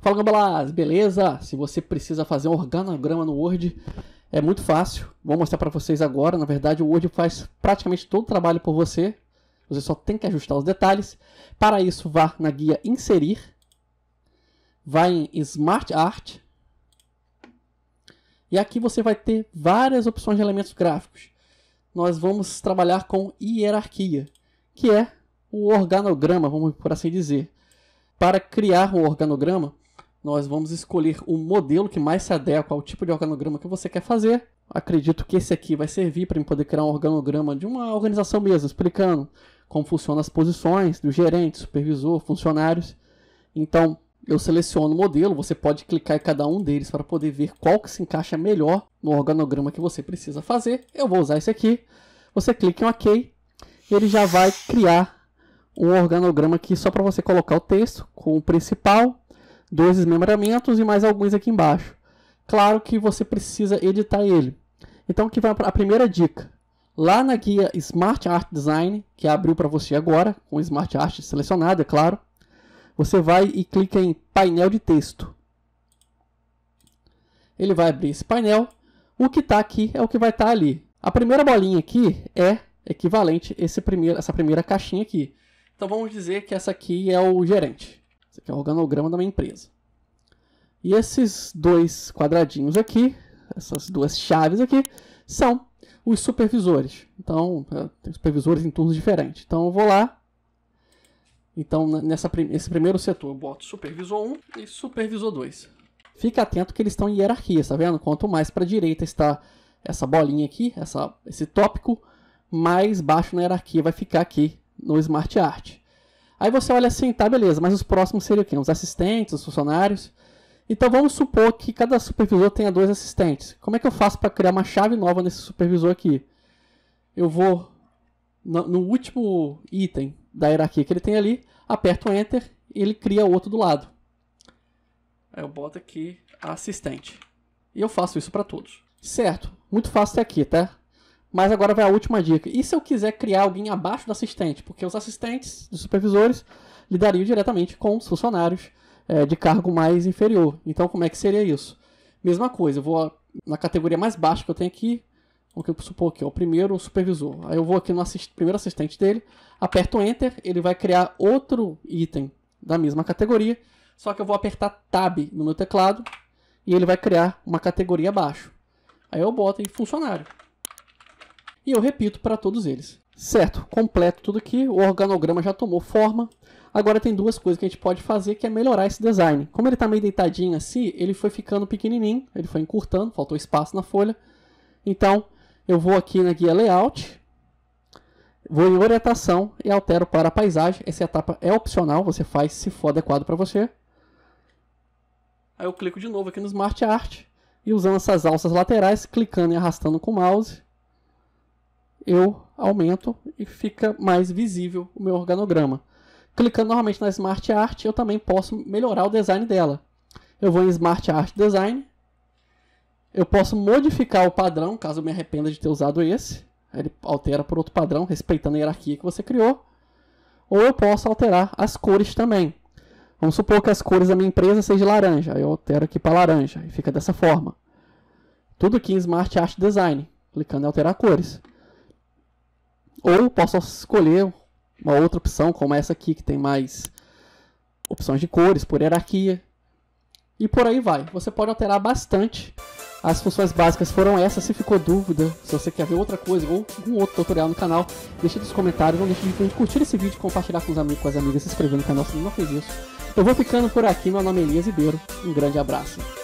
Fala Gambalas, beleza? Se você precisa fazer um organograma no Word, é muito fácil. Vou mostrar para vocês agora. Na verdade, o Word faz praticamente todo o trabalho por você. Você só tem que ajustar os detalhes. Para isso, vá na guia Inserir, vá em Smart Art, e aqui você vai ter várias opções de elementos gráficos. Nós vamos trabalhar com hierarquia, que é o organograma, vamos por assim dizer. Para criar um organograma, nós vamos escolher o modelo que mais se adequa ao tipo de organograma que você quer fazer. Acredito que esse aqui vai servir para poder criar um organograma de uma organização mesmo, explicando como funcionam as posições do gerente, supervisor, funcionários. Então, eu seleciono o modelo, você pode clicar em cada um deles para poder ver qual que se encaixa melhor no organograma que você precisa fazer. Eu vou usar esse aqui. Você clica em OK, ele já vai criar um organograma aqui só para você colocar o texto com o principal, dois desmembramentos e mais alguns aqui embaixo. Claro que você precisa editar ele. Então aqui vai a primeira dica. Lá na guia Smart Art Design, que abriu para você agora, com Smart Art selecionado, é claro, você vai e clica em painel de texto. Ele vai abrir esse painel. O que está aqui é o que vai estar tá ali. A primeira bolinha aqui é equivalente a primeiro, essa primeira caixinha aqui. Então vamos dizer que essa aqui é o gerente. Esse aqui é o organograma da minha empresa. E esses dois quadradinhos aqui, essas duas chaves aqui, são os supervisores. Então, eh, tem supervisores em turnos diferentes. Então eu vou lá então, nessa, nesse primeiro setor, eu boto supervisor 1 e supervisor 2. Fica atento que eles estão em hierarquia, tá vendo? Quanto mais para a direita está essa bolinha aqui, essa, esse tópico, mais baixo na hierarquia vai ficar aqui no Smart Art. Aí você olha assim, tá, beleza, mas os próximos seriam o quê? Os assistentes, os funcionários. Então vamos supor que cada supervisor tenha dois assistentes. Como é que eu faço para criar uma chave nova nesse supervisor aqui? Eu vou no, no último item, da hierarquia que ele tem ali, aperto Enter e ele cria outro do lado. Aí eu boto aqui assistente. E eu faço isso para todos. Certo, muito fácil até aqui, tá? Mas agora vai a última dica. E se eu quiser criar alguém abaixo do assistente? Porque os assistentes, os supervisores, lidariam diretamente com os funcionários é, de cargo mais inferior. Então, como é que seria isso? Mesma coisa, eu vou na categoria mais baixa que eu tenho aqui, Vamos então, supor que é o primeiro supervisor. Aí eu vou aqui no assist primeiro assistente dele, aperto Enter, ele vai criar outro item da mesma categoria, só que eu vou apertar Tab no meu teclado e ele vai criar uma categoria abaixo. Aí eu boto em funcionário. E eu repito para todos eles. Certo, completo tudo aqui, o organograma já tomou forma. Agora tem duas coisas que a gente pode fazer que é melhorar esse design. Como ele está meio deitadinho assim, ele foi ficando pequenininho, ele foi encurtando, faltou espaço na folha. Então, eu vou aqui na guia Layout, vou em orientação e altero para paisagem. Essa etapa é opcional, você faz se for adequado para você. Aí eu clico de novo aqui no Smart Art e usando essas alças laterais, clicando e arrastando com o mouse, eu aumento e fica mais visível o meu organograma. Clicando normalmente na Smart Art, eu também posso melhorar o design dela. Eu vou em Smart Art Design eu posso modificar o padrão, caso eu me arrependa de ter usado esse. Ele altera por outro padrão, respeitando a hierarquia que você criou. Ou eu posso alterar as cores também. Vamos supor que as cores da minha empresa sejam laranja. Eu altero aqui para laranja e fica dessa forma. Tudo aqui em Smart Art Design, clicando em alterar cores. Ou posso escolher uma outra opção, como essa aqui, que tem mais opções de cores por hierarquia. E por aí vai. Você pode alterar bastante as funções básicas foram essas. Se ficou dúvida, se você quer ver outra coisa ou algum outro tutorial no canal, deixa nos comentários. Não deixe de curtir esse vídeo, compartilhar com os amigos, com as amigas, se inscrever no canal se não fez isso. Então, eu vou ficando por aqui. Meu nome é Elias Ribeiro. Um grande abraço.